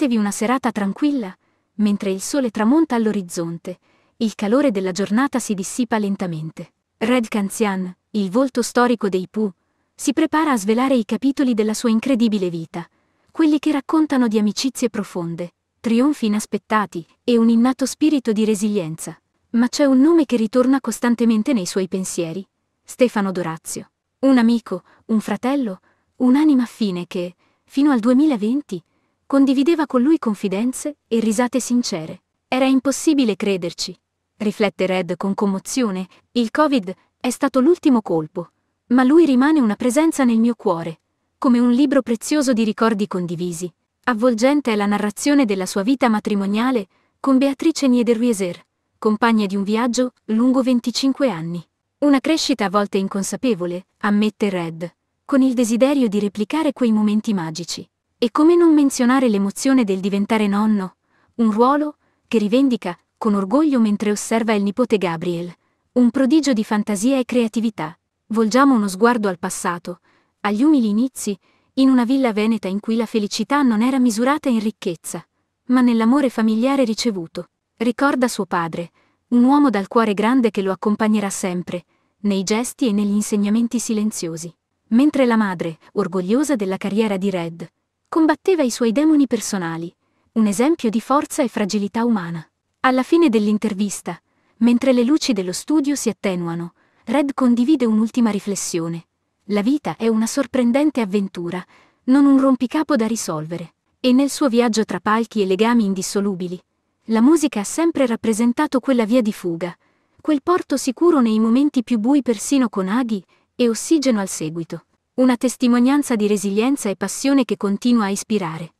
Godetevi una serata tranquilla, mentre il sole tramonta all'orizzonte, il calore della giornata si dissipa lentamente. Red Kanzian, il volto storico dei Pooh, si prepara a svelare i capitoli della sua incredibile vita, quelli che raccontano di amicizie profonde, trionfi inaspettati e un innato spirito di resilienza. Ma c'è un nome che ritorna costantemente nei suoi pensieri, Stefano Dorazio. Un amico, un fratello, un'anima affine che, fino al 2020, Condivideva con lui confidenze e risate sincere. Era impossibile crederci. Riflette Red con commozione, il Covid è stato l'ultimo colpo, ma lui rimane una presenza nel mio cuore, come un libro prezioso di ricordi condivisi. Avvolgente è la narrazione della sua vita matrimoniale con Beatrice Niederwieser, compagna di un viaggio lungo 25 anni. Una crescita a volte inconsapevole, ammette Red, con il desiderio di replicare quei momenti magici. E come non menzionare l'emozione del diventare nonno, un ruolo che rivendica con orgoglio mentre osserva il nipote Gabriel, un prodigio di fantasia e creatività. Volgiamo uno sguardo al passato, agli umili inizi, in una villa veneta in cui la felicità non era misurata in ricchezza, ma nell'amore familiare ricevuto. Ricorda suo padre, un uomo dal cuore grande che lo accompagnerà sempre, nei gesti e negli insegnamenti silenziosi. Mentre la madre, orgogliosa della carriera di Red, combatteva i suoi demoni personali, un esempio di forza e fragilità umana. Alla fine dell'intervista, mentre le luci dello studio si attenuano, Red condivide un'ultima riflessione. La vita è una sorprendente avventura, non un rompicapo da risolvere. E nel suo viaggio tra palchi e legami indissolubili, la musica ha sempre rappresentato quella via di fuga, quel porto sicuro nei momenti più bui persino con aghi e ossigeno al seguito una testimonianza di resilienza e passione che continua a ispirare.